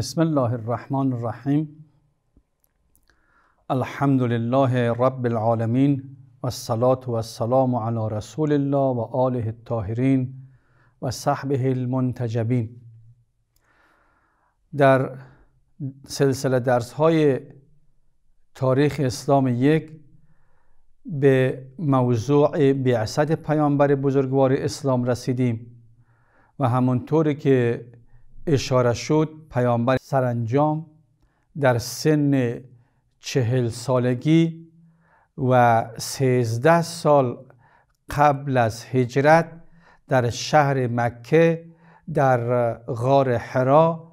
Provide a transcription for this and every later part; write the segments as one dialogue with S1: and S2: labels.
S1: بسم الله الرحمن الرحیم الحمد لله رب العالمین و والسلام علی رسول الله و آله الطاهرین و صحبه المنتجبین در سلسله درس های تاریخ اسلام یک به موضوع بعثت پیامبر بزرگوار اسلام رسیدیم و همانطور که اشاره شد پیامبر سرانجام در سن چهل سالگی و سیزده سال قبل از هجرت در شهر مکه در غار حرا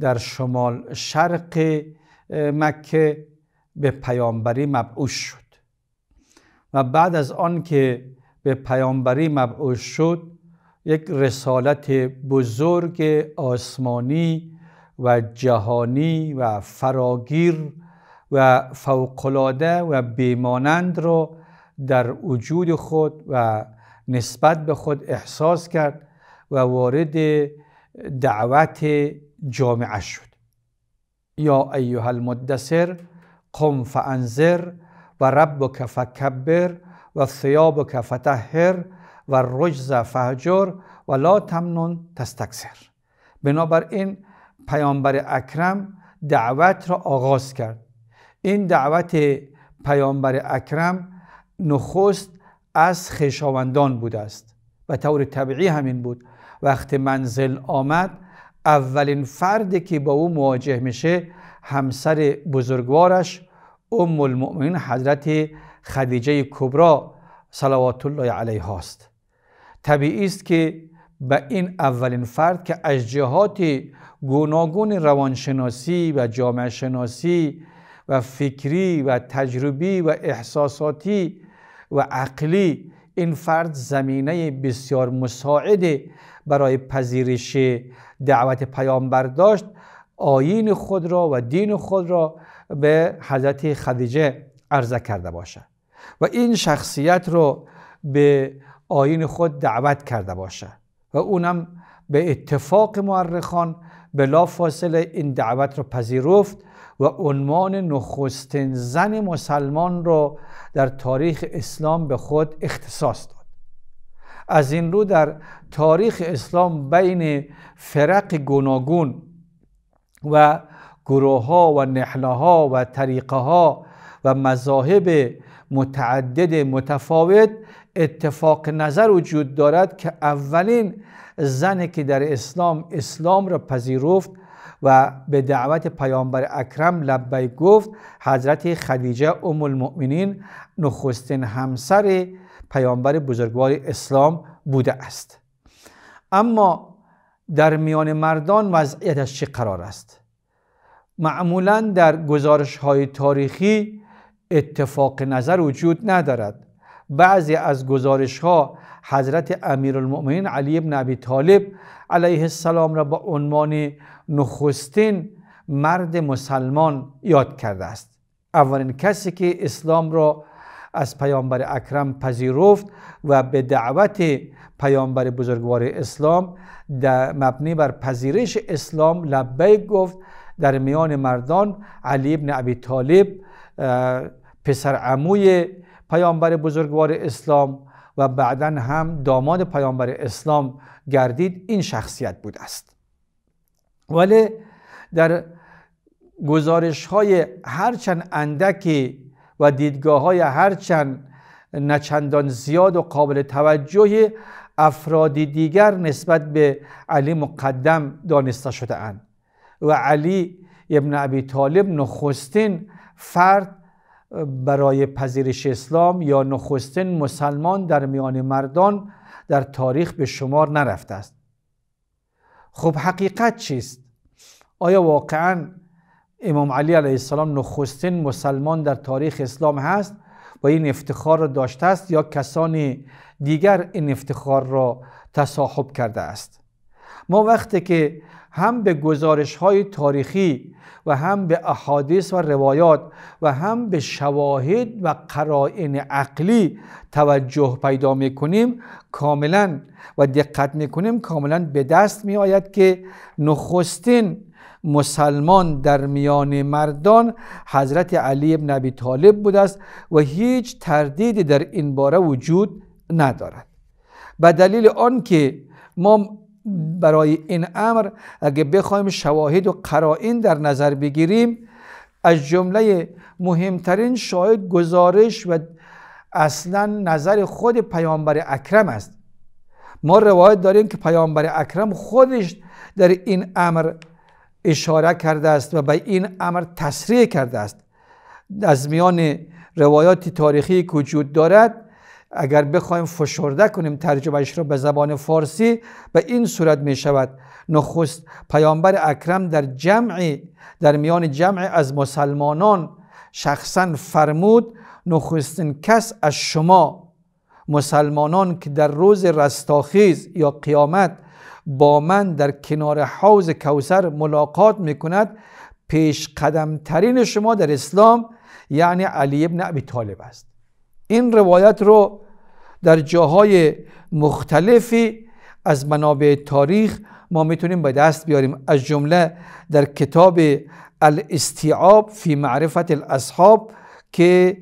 S1: در شمال شرق مکه به پیامبری مبعوش شد و بعد از آن که به پیامبری مبعوش شد یک رسالت بزرگ آسمانی و جهانی و فراگیر و فوقلاده و بیمانند را در وجود خود و نسبت به خود احساس کرد و وارد دعوت جامعه شد یا ایها المدثر قم فانذر و ربک کبر و ثیابک فطهر و رجز فهجر و لا تمنون تستکسر بنابراین پیامبر اکرم دعوت را آغاز کرد این دعوت پیامبر اکرم نخست از خشاوندان بود است و طور طبیعی همین بود وقت منزل آمد اولین فردی که با او مواجه میشه همسر بزرگوارش ام المؤمنین حضرت خدیجه کبرا صلوات الله علیه هاست طبیعی است که به این اولین فرد که از جهات گوناگون روانشناسی و جامعه شناسی و فکری و تجربی و احساساتی و عقلی این فرد زمینه بسیار مساعد برای پذیرش دعوت پیامبر داشت آیین خود را و دین خود را به حضرت خدیجه عرضه کرده باشد و این شخصیت را به آین خود دعوت کرده باشه و اونم به اتفاق مورخان بلا فاصله این دعوت رو پذیرفت و عنوان نخستین زن مسلمان را در تاریخ اسلام به خود اختصاص داد از این رو در تاریخ اسلام بین فرق گوناگون و گروه ها و نحله ها و طریقه ها و مذاهب متعدد متفاوت اتفاق نظر وجود دارد که اولین زنی که در اسلام اسلام را پذیرفت و به دعوت پیامبر اکرم لبی گفت حضرت خدیجه ام المؤمنین نخستین همسر پیامبر بزرگوار اسلام بوده است اما در میان مردان وضعیتش چه قرار است معمولا در گزارش های تاریخی اتفاق نظر وجود ندارد بعضی از گزارش ها حضرت امیرالمؤمنین علی ابن ابی طالب علیه السلام را با عنوان نخستین مرد مسلمان یاد کرده است اولین کسی که اسلام را از پیامبر اکرم پذیرفت و به دعوت پیامبر بزرگوار اسلام در مبنی بر پذیرش اسلام لبیک گفت در میان مردان علی ابن ابی طالب پسر عموی پیامبر بزرگوار اسلام و بعدا هم داماد پیامبر اسلام گردید این شخصیت بود است ولی در گزارش های هرچند اندکی و دیدگاه های هرچند نچندان زیاد و قابل توجهی افرادی دیگر نسبت به علی مقدم دانسته شده اند و علی ابن ابی طالب نخستین فرد برای پذیرش اسلام یا نخستین مسلمان در میان مردان در تاریخ به شمار نرفته است خب حقیقت چیست؟ آیا واقعا امام علی علیه السلام نخستین مسلمان در تاریخ اسلام هست و این افتخار را داشته است یا کسانی دیگر این افتخار را تصاحب کرده است ما وقتی که هم به گزارش های تاریخی و هم به احادیث و روایات و هم به شواهد و قرائن عقلی توجه پیدا می کنیم کاملا و دقت می کنیم کاملا به دست می آید که نخستین مسلمان در میان مردان حضرت علی ابن ابی طالب بود است و هیچ تردیدی در این باره وجود ندارد به دلیل آنکه ما برای این امر اگه بخوایم شواهد و قرائن در نظر بگیریم از جمله مهمترین شاید گزارش و اصلا نظر خود پیامبر اکرم است ما روایت داریم که پیامبر اکرم خودش در این امر اشاره کرده است و به این امر تصریح کرده است از میان روایات تاریخی که وجود دارد اگر بخوایم فشرده کنیم ترجمهش را به زبان فارسی به این صورت می شود نخست پیامبر اکرم در جمع در میان جمع از مسلمانان شخصا فرمود نخستین کس از شما مسلمانان که در روز رستاخیز یا قیامت با من در کنار حوز کوسر ملاقات کند پیش قدم ترین شما در اسلام یعنی علی ابن ابی طالب است این روایت رو در جاهای مختلفی از منابع تاریخ ما میتونیم به دست بیاریم از جمله در کتاب الاستیعاب فی معرفت الاصحاب که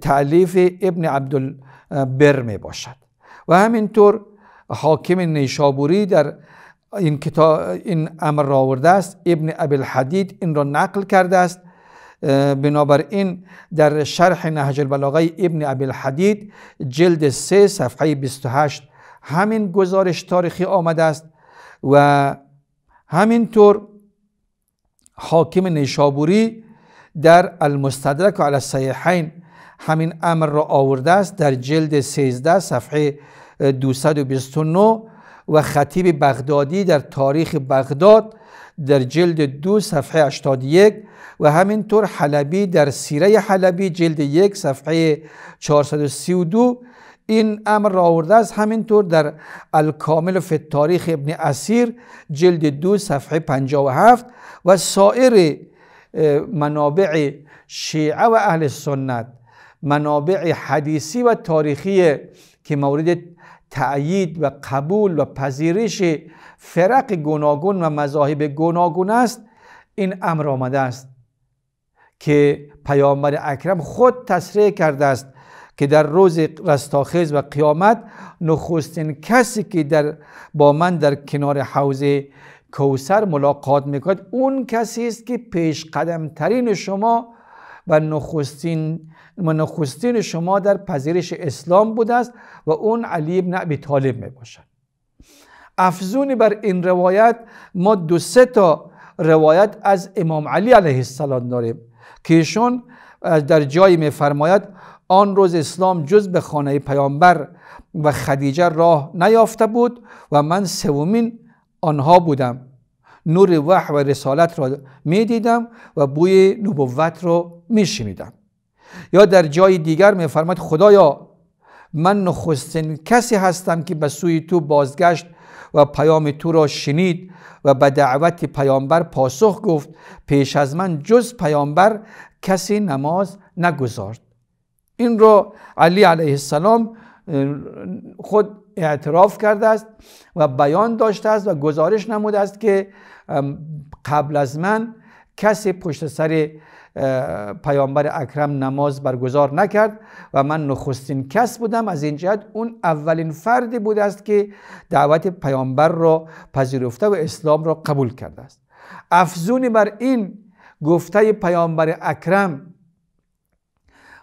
S1: تعلیف ابن عبدالبر می باشد و همینطور حاکم نیشابوری در این, کتاب این امر را آورده است ابن ابی الحدید این را نقل کرده است بنابراین در شرح نهج البلاغه ابن ابی الحدید جلد 3 صفحه 28 همین گزارش تاریخی آمده است و همینطور حاکم نیشابوری در المستدرک علی الصحیحین همین امر را آورده است در جلد 13 صفحه 229 و خطیب بغدادی در تاریخ بغداد در جلد دو صفحه 81 و همینطور حلبی در سیره حلبی جلد یک صفحه 432 این امر را آورده است همینطور در الکامل فی تاریخ ابن اسیر جلد دو صفحه 57 و سایر منابع شیعه و اهل سنت منابع حدیثی و تاریخی که مورد تأیید و قبول و پذیرش فرق گوناگون و مذاهب گوناگون است این امر آمده است که پیامبر اکرم خود تصریح کرده است که در روز رستاخیز و قیامت نخستین کسی که در با من در کنار حوض کوسر ملاقات میکند اون کسی است که پیش قدم ترین شما و نخستین نخستین شما در پذیرش اسلام بوده است و اون علی ابن ابی طالب میباشد افزونی بر این روایت ما دو سه تا روایت از امام علی علیه السلام داریم که ایشون در جایی میفرماید آن روز اسلام جز به خانه پیامبر و خدیجه راه نیافته بود و من سومین آنها بودم نور وح و رسالت را میدیدم و بوی نبوت را می یا در جای دیگر می خدایا من نخستین کسی هستم که به سوی تو بازگشت و پیام تو را شنید و به دعوت پیامبر پاسخ گفت پیش از من جز پیامبر کسی نماز نگذارد این را علی علیه السلام خود اعتراف کرده است و بیان داشته است و گزارش نموده است که قبل از من کسی پشت سر پیامبر اکرم نماز برگزار نکرد و من نخستین کس بودم از این جهت اون اولین فردی بود است که دعوت پیامبر را پذیرفته و اسلام را قبول کرده است افزون بر این گفته پیامبر اکرم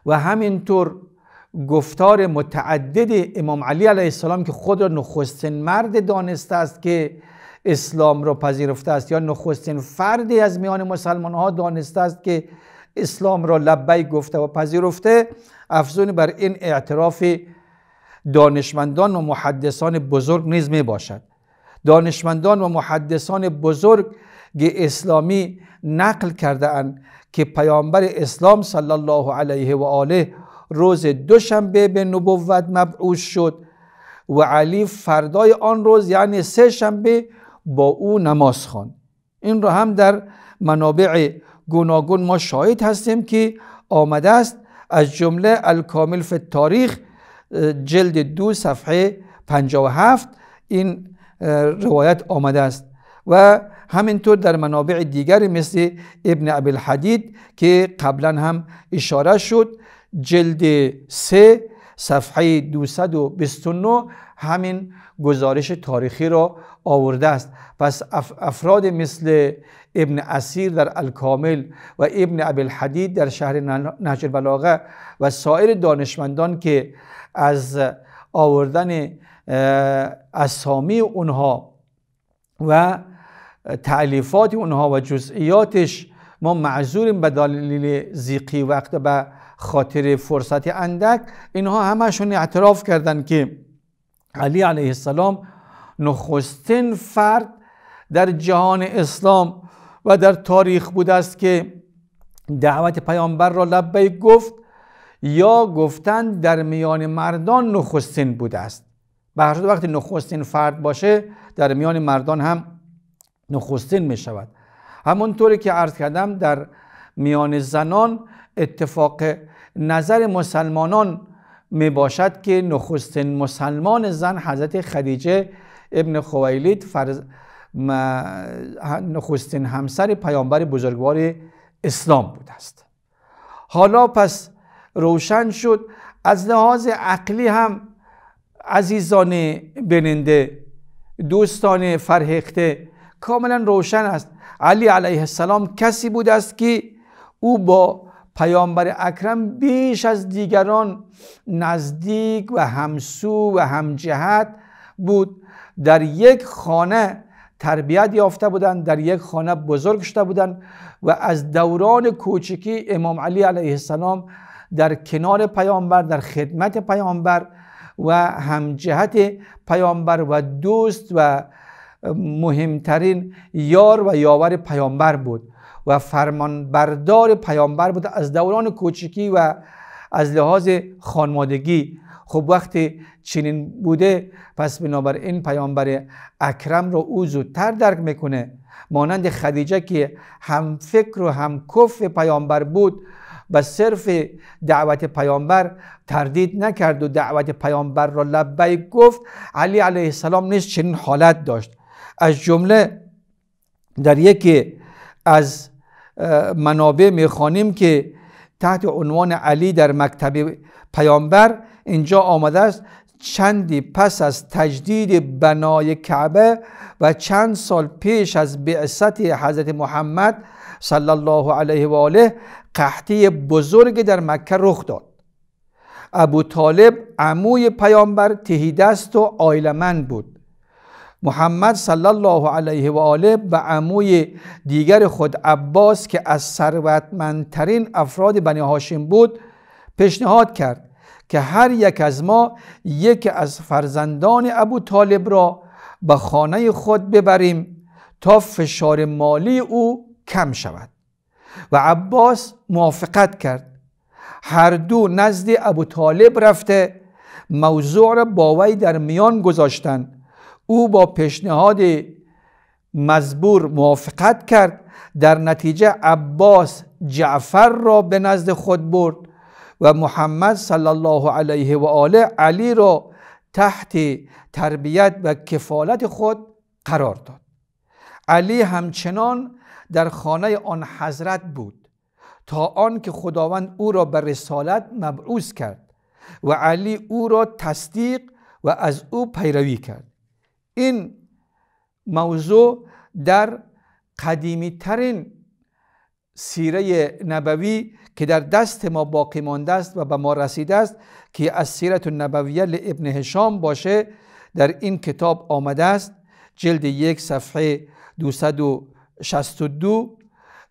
S1: و همینطور گفتار متعدد امام علی علیه السلام که خود را نخستین مرد دانسته است که اسلام را پذیرفته است یا نخستین فردی از میان مسلمان ها دانسته است که اسلام را لبیک گفته و پذیرفته افزون بر این اعتراف دانشمندان و محدثان بزرگ نیز می باشد دانشمندان و محدثان بزرگ اسلامی نقل کرده اند که پیامبر اسلام صلی الله علیه و آله روز دوشنبه به نبوت مبعوث شد و علی فردای آن روز یعنی سه شنبه با او نماز خوان این را هم در منابع گوناگون ما شاهد هستیم که آمده است از جمله الکامل فی تاریخ جلد دو صفحه 57 این روایت آمده است و همینطور در منابع دیگری مثل ابن ابی الحدید که قبلا هم اشاره شد جلد سه صفحه 229 همین گزارش تاریخی را آورده است پس افراد مثل ابن اسیر در الکامل و ابن ابی الحدید در شهر نهج بلاغه و سایر دانشمندان که از آوردن اسامی اونها و تعلیفات اونها و جزئیاتش ما معذوریم به دلیل زیقی وقت به خاطر فرصت اندک اینها همشون اعتراف کردند که علی علیه السلام نخستین فرد در جهان اسلام و در تاریخ بوده است که دعوت پیامبر را لبه گفت یا گفتن در میان مردان نخستین بوده است به هر وقتی نخستین فرد باشه در میان مردان هم نخستین می شود همونطوری که عرض کردم در میان زنان اتفاق نظر مسلمانان می باشد که نخستین مسلمان زن حضرت خدیجه ابن خویلید فرز نخستین همسر پیامبر بزرگوار اسلام بود است حالا پس روشن شد از لحاظ عقلی هم عزیزان بننده دوستان فرهخته کاملا روشن است علی علیه السلام کسی بود است که او با پیامبر اکرم بیش از دیگران نزدیک و همسو و همجهت بود در یک خانه تربیت یافته بودند در یک خانه بزرگ شده بودند و از دوران کوچکی امام علی علیه السلام در کنار پیامبر در خدمت پیامبر و همجهت پیامبر و دوست و مهمترین یار و یاور پیامبر بود و فرمانبردار پیامبر بوده از دوران کوچکی و از لحاظ خانمادگی خب وقتی چنین بوده پس این پیامبر اکرم رو او زودتر درک میکنه مانند خدیجه که هم فکر و هم کف پیامبر بود و صرف دعوت پیامبر تردید نکرد و دعوت پیامبر را لبی گفت علی علیه السلام نیست چنین حالت داشت از جمله در یکی از منابع میخوانیم که تحت عنوان علی در مکتب پیامبر اینجا آمده است چندی پس از تجدید بنای کعبه و چند سال پیش از بعثت حضرت محمد صلی الله علیه و آله قحطی بزرگ در مکه رخ داد ابو طالب عموی پیامبر تهیدست و آیلمند بود محمد صلی الله علیه و آله به عموی دیگر خود عباس که از ثروتمندترین افراد بنی هاشم بود پیشنهاد کرد که هر یک از ما یکی از فرزندان ابو طالب را به خانه خود ببریم تا فشار مالی او کم شود و عباس موافقت کرد هر دو نزد ابو طالب رفته موضوع را با وی در میان گذاشتند او با پیشنهاد مزبور موافقت کرد در نتیجه عباس جعفر را به نزد خود برد و محمد صلی الله علیه و آله علی را تحت تربیت و کفالت خود قرار داد علی همچنان در خانه آن حضرت بود تا آنکه خداوند او را به رسالت مبعوث کرد و علی او را تصدیق و از او پیروی کرد این موضوع در قدیمی ترین سیره نبوی که در دست ما باقی مانده است و به ما رسیده است که از سیرت نبویه ابن هشام باشه در این کتاب آمده است جلد یک صفحه 262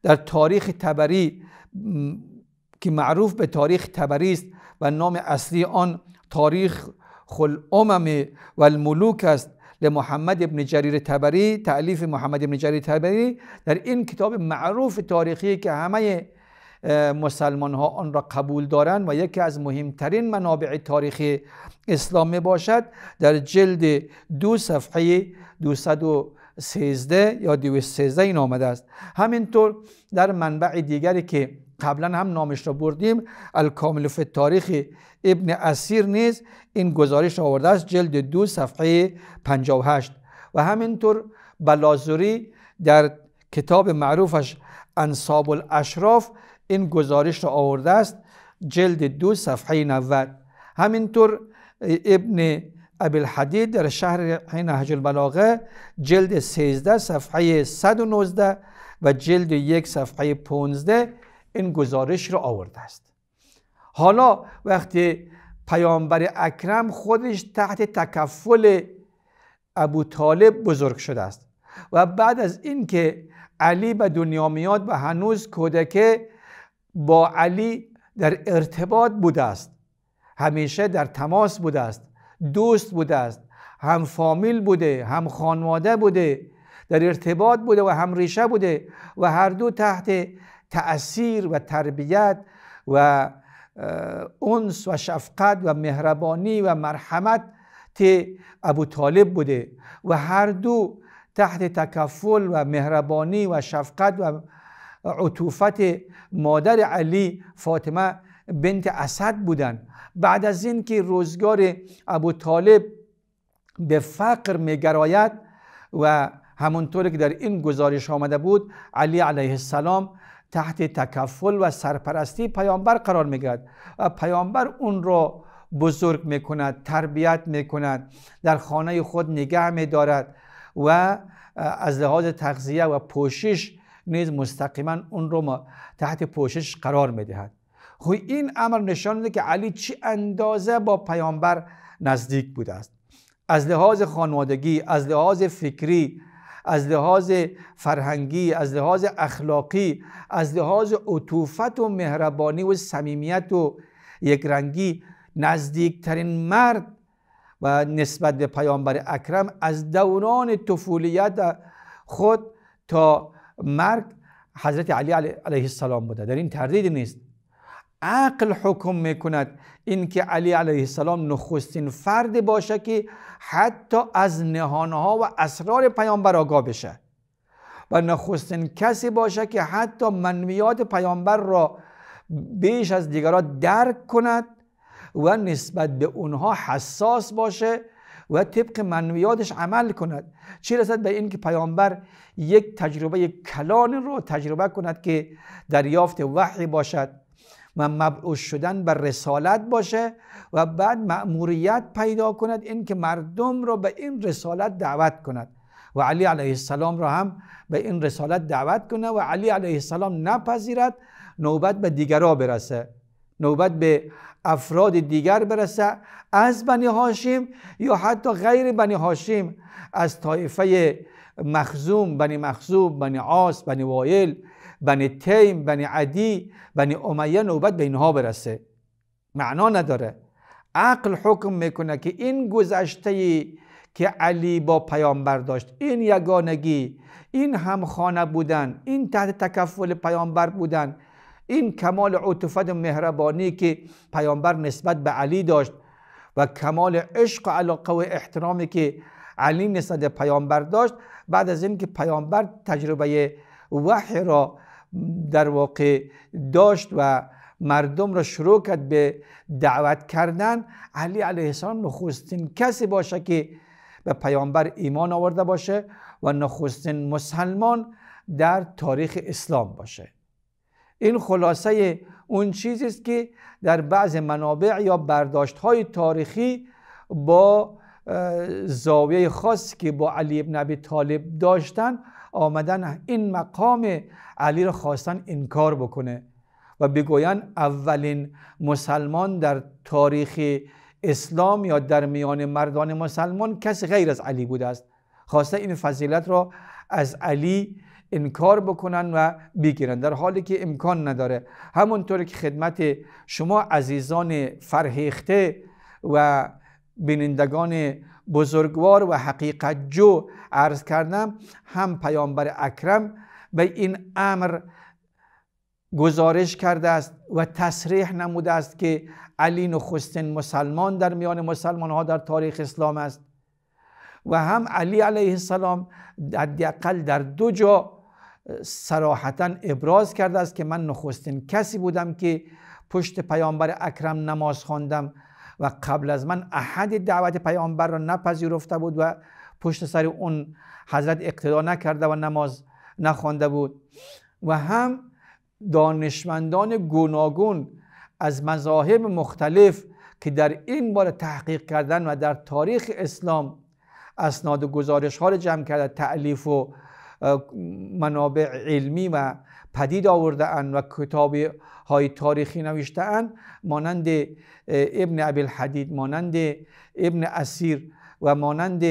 S1: در تاریخ تبری که معروف به تاریخ تبری است و نام اصلی آن تاریخ خلعمم و الملوک است محمد ابن جریر تبری تعلیف محمد ابن جریر تبری در این کتاب معروف تاریخی که همه مسلمان ها آن را قبول دارند و یکی از مهمترین منابع تاریخی اسلام باشد در جلد دو صفحه 213 یا 213 این آمده است همینطور در منبع دیگری که قبلا هم نامش را بردیم الکامل فی تاریخ ابن اسیر نیز این گزارش آورده است جلد دو صفحه 58 و همینطور بلازوری در کتاب معروفش انصاب الاشراف این گزارش را آورده است جلد دو صفحه 90 همینطور ابن الحدید در شهر نهج البلاغه جلد 13 صفحه 119 و جلد یک صفحه 15 این گزارش را آورده است حالا وقتی پیامبر اکرم خودش تحت تکفل ابو طالب بزرگ شده است و بعد از اینکه علی به دنیا میاد و هنوز کودکه با علی در ارتباط بوده است همیشه در تماس بوده است دوست بوده است هم فامیل بوده هم خانواده بوده در ارتباط بوده و هم ریشه بوده و هر دو تحت تأثیر و تربیت و اونس و شفقت و مهربانی و مرحمت ابو طالب بوده و هر دو تحت تکفل و مهربانی و شفقت و عطوفت مادر علی فاطمه بنت اسد بودن بعد از اینکه روزگار ابو طالب به فقر میگراید و همونطور که در این گزارش آمده بود علی علیه السلام تحت تکفل و سرپرستی پیامبر قرار میگرد و پیامبر اون را بزرگ میکند تربیت میکند در خانه خود نگه میدارد و از لحاظ تغذیه و پوشش نیز مستقیما اون رو تحت پوشش قرار میدهد خوی خب این امر نشان میده که علی چی اندازه با پیامبر نزدیک بوده است از لحاظ خانوادگی از لحاظ فکری از لحاظ فرهنگی از لحاظ اخلاقی از لحاظ عطوفت و مهربانی و صمیمیت و یکرنگی نزدیکترین مرد و نسبت به پیامبر اکرم از دوران طفولیت خود تا مرگ حضرت علی علیه السلام بوده در این تردید نیست عقل حکم میکند اینکه علی علیه السلام نخستین فرد باشه که حتی از نهانها و اسرار پیامبر آگاه بشه و نخستین کسی باشه که حتی منویات پیامبر را بیش از دیگران درک کند و نسبت به اونها حساس باشه و طبق منویاتش عمل کند چی رسد به اینکه پیامبر یک تجربه کلان را تجربه کند که دریافت وحی باشد و مبعوش شدن به رسالت باشه و بعد مأموریت پیدا کند اینکه مردم را به این رسالت دعوت کند و علی علیه السلام را هم به این رسالت دعوت کنه و علی علیه السلام نپذیرد نوبت به دیگرا برسه نوبت به افراد دیگر برسه از بنی هاشم یا حتی غیر بنی هاشم از طایفه مخزوم بنی مخزوم بنی عاص بنی وایل بنی تیم بنی عدی بنی امیه نوبت به اینها برسه معنا نداره عقل حکم میکنه که این گذشته که علی با پیامبر داشت این یگانگی این همخانه بودن این تحت تکفل پیامبر بودن این کمال عطفت و مهربانی که پیامبر نسبت به علی داشت و کمال عشق و علاقه و احترامی که علی نسبت به پیامبر داشت بعد از اینکه پیامبر تجربه وحی را در واقع داشت و مردم را شروع کرد به دعوت کردن علی علیه السلام نخستین کسی باشه که به پیامبر ایمان آورده باشه و نخستین مسلمان در تاریخ اسلام باشه این خلاصه اون چیزی است که در بعض منابع یا برداشت های تاریخی با زاویه خاصی که با علی ابن ابی طالب داشتن آمدن این مقام علی را خواستن انکار بکنه و بگوین اولین مسلمان در تاریخ اسلام یا در میان مردان مسلمان کسی غیر از علی بوده است خواسته این فضیلت را از علی انکار بکنن و بگیرن در حالی که امکان نداره همونطور که خدمت شما عزیزان فرهیخته و بینندگان بزرگوار و حقیقت جو عرض کردم هم پیامبر اکرم به این امر گزارش کرده است و تصریح نموده است که علی نخستین مسلمان در میان مسلمان ها در تاریخ اسلام است و هم علی علیه السلام حداقل در دو جا سراحتا ابراز کرده است که من نخستین کسی بودم که پشت پیامبر اکرم نماز خواندم و قبل از من احد دعوت پیامبر را نپذیرفته بود و پشت سر اون حضرت اقتدا نکرده و نماز نخوانده بود و هم دانشمندان گوناگون از مذاهب مختلف که در این بار تحقیق کردن و در تاریخ اسلام اسناد و گزارش ها را جمع کرده تعلیف و منابع علمی و پدید آورده و کتاب های تاریخی نوشته اند مانند ابن ابی الحدید مانند ابن اسیر و مانند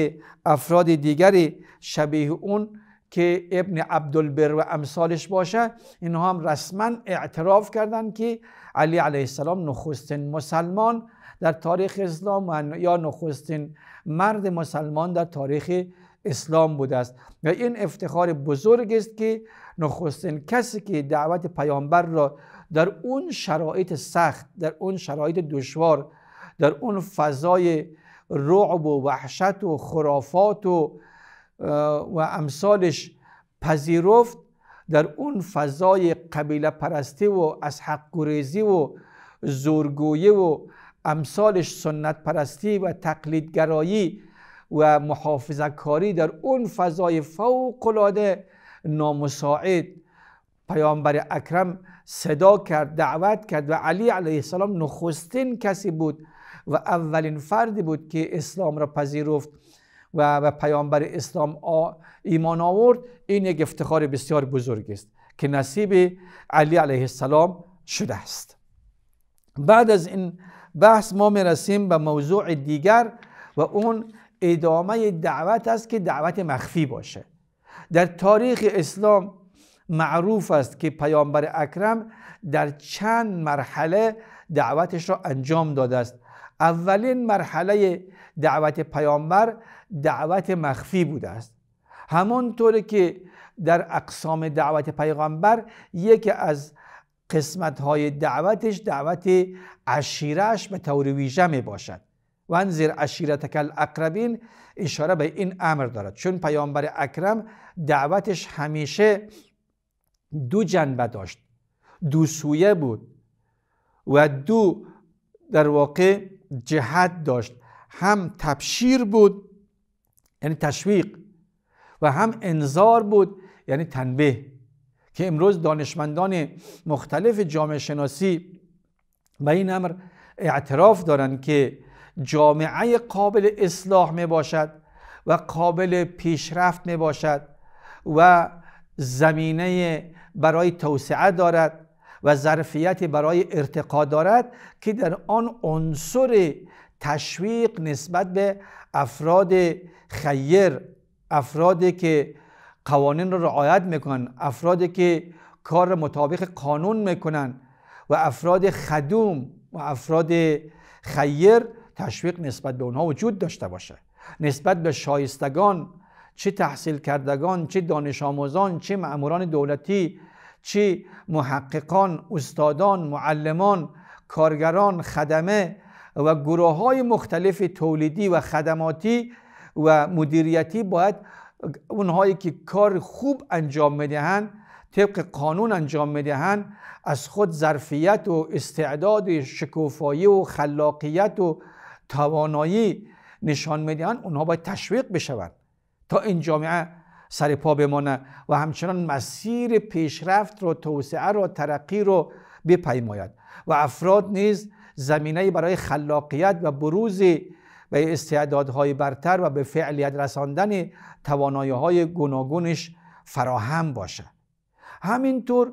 S1: افراد دیگر شبیه اون که ابن عبدالبر و امثالش باشه اینها هم رسما اعتراف کردند که علی علیه السلام نخستین مسلمان در تاریخ اسلام یا نخستین مرد مسلمان در تاریخ اسلام بوده است و این افتخار بزرگ است که نخستین کسی که دعوت پیامبر را در اون شرایط سخت در اون شرایط دشوار در اون فضای رعب و وحشت و خرافات و و امثالش پذیرفت در اون فضای قبیله پرستی و از حق گریزی و زورگویی و امثالش سنت پرستی و تقلیدگرایی و محافظه کاری در اون فضای فوق العاده نامساعد پیامبر اکرم صدا کرد دعوت کرد و علی علیه السلام نخستین کسی بود و اولین فردی بود که اسلام را پذیرفت و, و پیامبر اسلام ایمان آورد این یک افتخار بسیار بزرگ است که نصیب علی علیه السلام شده است بعد از این بحث ما میرسیم به موضوع دیگر و اون ادامه دعوت است که دعوت مخفی باشه در تاریخ اسلام معروف است که پیامبر اکرم در چند مرحله دعوتش را انجام داده است اولین مرحله دعوت پیامبر دعوت مخفی بوده است همانطور که در اقسام دعوت پیغمبر یکی از قسمت های دعوتش دعوت عشیرش به طور ویژه می باشد و انزیر عشیرتک الاقربین اشاره به این امر دارد چون پیامبر اکرم دعوتش همیشه دو جنبه داشت دو سویه بود و دو در واقع جهت داشت هم تبشیر بود یعنی تشویق و هم انذار بود یعنی تنبیه که امروز دانشمندان مختلف جامعه شناسی به این امر اعتراف دارند که جامعه قابل اصلاح می باشد و قابل پیشرفت می باشد و زمینه برای توسعه دارد و ظرفیت برای ارتقا دارد که در آن عنصر تشویق نسبت به افراد خیر افرادی که قوانین را رعایت میکنند افرادی که کار را مطابق قانون میکنند و افراد خدوم و افراد خیر تشویق نسبت به اونها وجود داشته باشه نسبت به شایستگان چه تحصیل کردگان چه دانش آموزان چه معموران دولتی چه محققان استادان معلمان کارگران خدمه و گروه های مختلف تولیدی و خدماتی و مدیریتی باید اونهایی که کار خوب انجام میدهند طبق قانون انجام میدهند از خود ظرفیت و استعداد شکوفایی و خلاقیت و توانایی نشان میدهند اونها باید تشویق بشوند تا این جامعه سر پا بمانه و همچنان مسیر پیشرفت رو توسعه رو ترقی رو بپیماید و افراد نیز زمینه برای خلاقیت و بروز به استعدادهای برتر و به فعلیت رساندن توانایی های گوناگونش فراهم باشه همینطور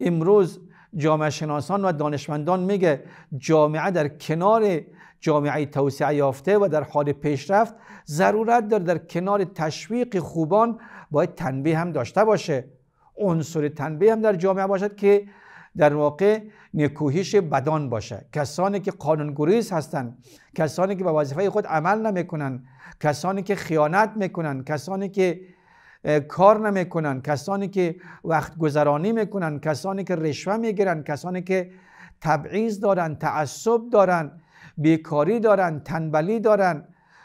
S1: امروز جامعه شناسان و دانشمندان میگه جامعه در کنار جامعه توسعه یافته و در حال پیشرفت ضرورت داره در کنار تشویق خوبان باید تنبیه هم داشته باشه عنصر تنبیه هم در جامعه باشد که در واقع نکوهیش بدان باشه کسانی که قانونگریز هستند کسانی که به وظیفه خود عمل نمیکنند کسانی که خیانت میکنند کسانی که کار نمیکنند کسانی که وقت گذرانی میکنند کسانی که رشوه میگیرند کسانی که تبعیض دارند تعصب دارند بیکاری دارن تنبلی دارن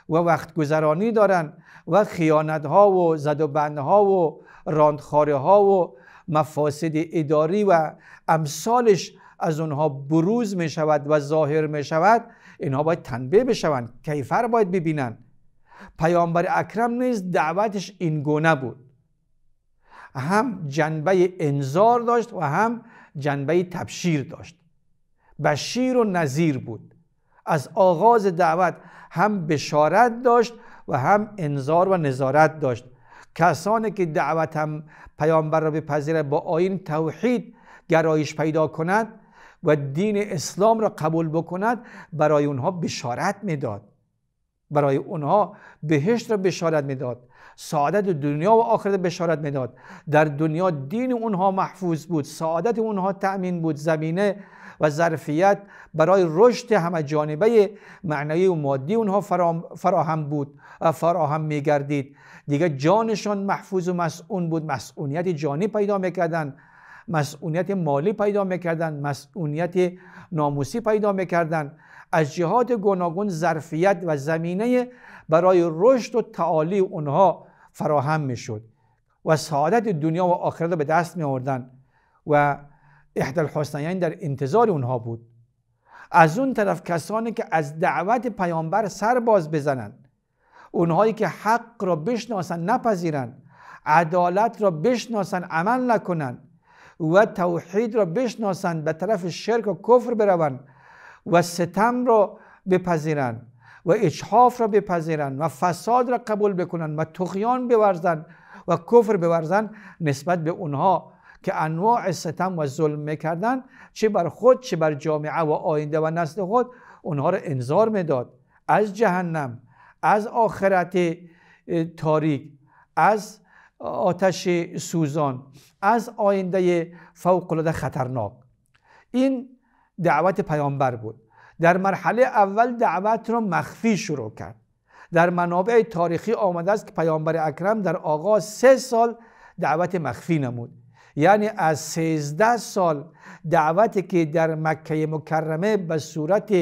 S1: و وقت گذرانی دارن و خیانت ها و زد و بند ها و راندخاره ها و مفاسد اداری و امثالش از اونها بروز می شود و ظاهر می شود اینها باید تنبه بشوند کیفر باید ببینن، پیامبر اکرم نیز دعوتش این گونه بود هم جنبه انذار داشت و هم جنبه تبشیر داشت بشیر و نظیر بود از آغاز دعوت هم بشارت داشت و هم انذار و نظارت داشت کسانی که دعوت هم پیامبر را بپذیرد با آین توحید گرایش پیدا کند و دین اسلام را قبول بکند برای اونها بشارت میداد برای اونها بهشت را بشارت میداد سعادت دنیا و آخرت بشارت میداد در دنیا دین اونها محفوظ بود سعادت اونها تأمین بود زمینه و ظرفیت برای رشد همه جانبه معنایی و مادی اونها فراهم بود فراهم میگردید دیگه جانشان محفوظ و مسئون بود مسئونیت جانی پیدا میکردن مسئونیت مالی پیدا میکردن مسئونیت ناموسی پیدا میکردن از جهات گوناگون ظرفیت و زمینه برای رشد و تعالی اونها فراهم میشد و سعادت دنیا و آخرت رو به دست می و احد الحسنیین در انتظار اونها بود از اون طرف کسانی که از دعوت پیامبر سر باز بزنند اونهایی که حق را بشناسند نپذیرند عدالت را بشناسند عمل نکنند و توحید را بشناسند به طرف شرک و کفر بروند و ستم را بپذیرند و اجحاف را بپذیرند و فساد را قبول بکنند و تخیان بورزند و کفر بورزند نسبت به اونها که انواع ستم و ظلم میکردن چه بر خود چه بر جامعه و آینده و نسل خود اونها را انذار میداد از جهنم از آخرت تاریک از آتش سوزان از آینده العاده خطرناک این دعوت پیامبر بود در مرحله اول دعوت را مخفی شروع کرد در منابع تاریخی آمده است که پیامبر اکرم در آغاز سه سال دعوت مخفی نمود یعنی از 13 سال دعوتی که در مکه مکرمه به صورت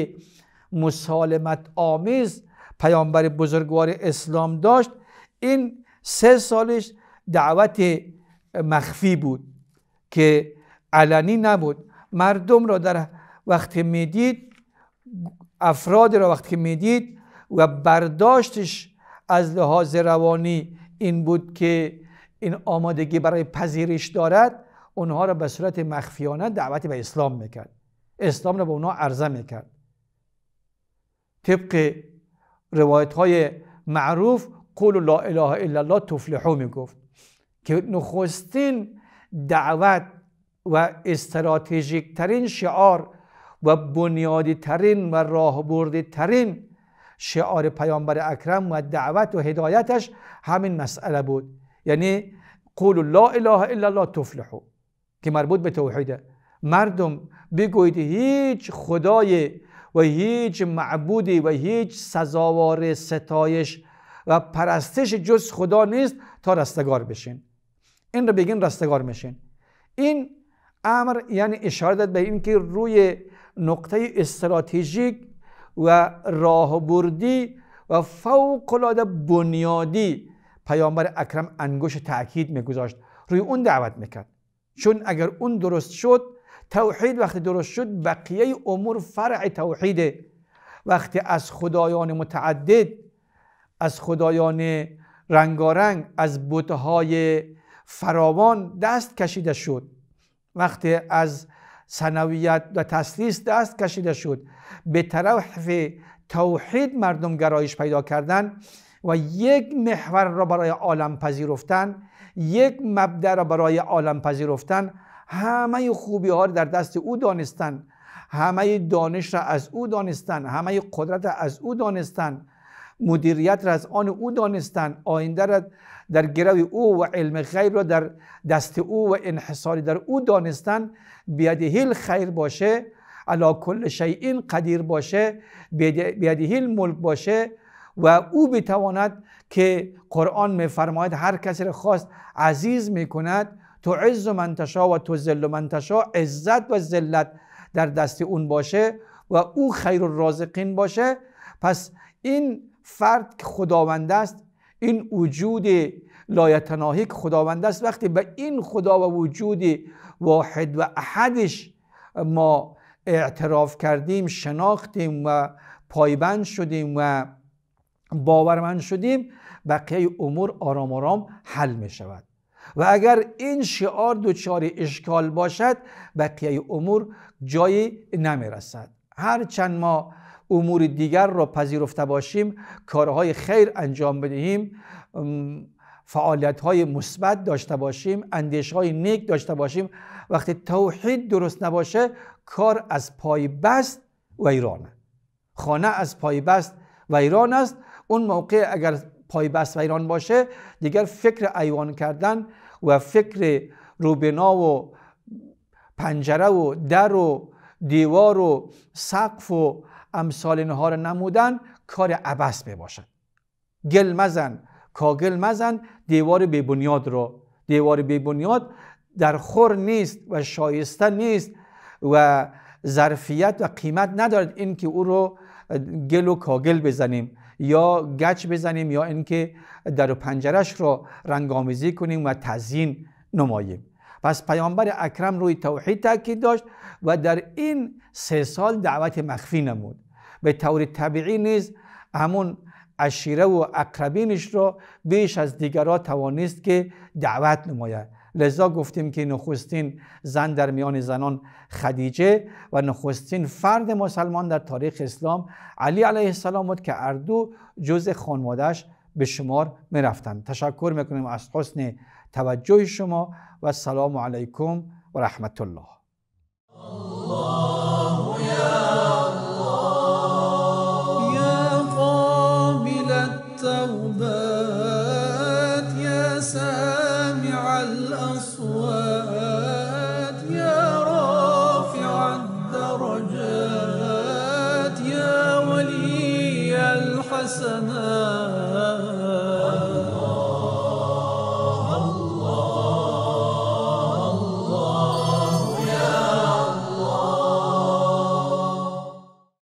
S1: مسالمت آمیز پیامبر بزرگوار اسلام داشت این سه سالش دعوت مخفی بود که علنی نبود مردم را در وقت میدید افراد را وقتی میدید و برداشتش از لحاظ روانی این بود که این آمادگی برای پذیرش دارد اونها را به صورت مخفیانه دعوت به اسلام میکرد اسلام را به اونها عرضه میکرد طبق روایت های معروف قول لا اله الا الله تفلحو میگفت که نخستین دعوت و استراتژیک ترین شعار و بنیادی ترین و راهبردی ترین شعار پیامبر اکرم و دعوت و هدایتش همین مسئله بود یعنی قول لا اله الا الله تفلحو که مربوط به توحیده مردم بگویید هیچ خدای و هیچ معبودی و هیچ سزاوار ستایش و پرستش جز خدا نیست تا رستگار بشین این رو بگین رستگار میشین این امر یعنی اشاره داد به اینکه روی نقطه استراتژیک و راهبردی و فوق العاده بنیادی پیامبر اکرم انگوش تاکید میگذاشت روی اون دعوت میکرد چون اگر اون درست شد توحید وقتی درست شد بقیه امور فرع توحیده وقتی از خدایان متعدد از خدایان رنگارنگ از بتهای فراوان دست کشیده شد وقتی از سنویت و تسلیس دست کشیده شد به طرف توحید مردم گرایش پیدا کردن و یک محور را برای عالم پذیرفتن یک مبدع را برای عالم پذیرفتن همه خوبی را در دست او دانستن همه دانش را از او دانستن همه قدرت را از او دانستن مدیریت را از آن او دانستن آینده را در گروی او و علم غیب را در دست او و انحصاری در او دانستن هیل خیر باشه علا کل شیء قدیر باشه هیل ملک باشه و او بتواند که قرآن میفرماید هر کسی را خواست عزیز میکند تو عز و منتشا و تو ذل من تشا عزت و ذلت در دست اون باشه و او خیر رازقین باشه پس این فرد که خداوند است این وجود لایتناهی که خداوند است وقتی به این خدا و وجود واحد و احدش ما اعتراف کردیم شناختیم و پایبند شدیم و باورمند شدیم بقیه امور آرام آرام حل می شود و اگر این شعار دوچار اشکال باشد بقیه امور جایی نمی رسد هر چند ما امور دیگر را پذیرفته باشیم کارهای خیر انجام بدهیم فعالیت های مثبت داشته باشیم اندیش های نیک داشته باشیم وقتی توحید درست نباشه کار از پای بست و ایرانه خانه از پای بست و ایران است اون موقع اگر پای بست و ایران باشه دیگر فکر ایوان کردن و فکر روبنا و پنجره و در و دیوار و سقف و امثال اینها نمودن کار عبس بباشد گل مزن کاگل مزن دیوار بنیاد رو دیوار بنیاد در خور نیست و شایسته نیست و ظرفیت و قیمت ندارد اینکه او رو گل و کاگل بزنیم یا گچ بزنیم یا اینکه در و پنجرش را رنگامیزی کنیم و تزین نماییم پس پیامبر اکرم روی توحید تاکید داشت و در این سه سال دعوت مخفی نمود به طور طبیعی نیز همون اشیره و اقربینش را بیش از دیگرها توانست که دعوت نماید لذا گفتیم که نخستین زن در میان زنان خدیجه و نخستین فرد مسلمان در تاریخ اسلام علی علیه السلام بود که اردو جز خانوادهش به شمار میرفتند تشکر میکنیم از حسن توجه شما و سلام علیکم و رحمت الله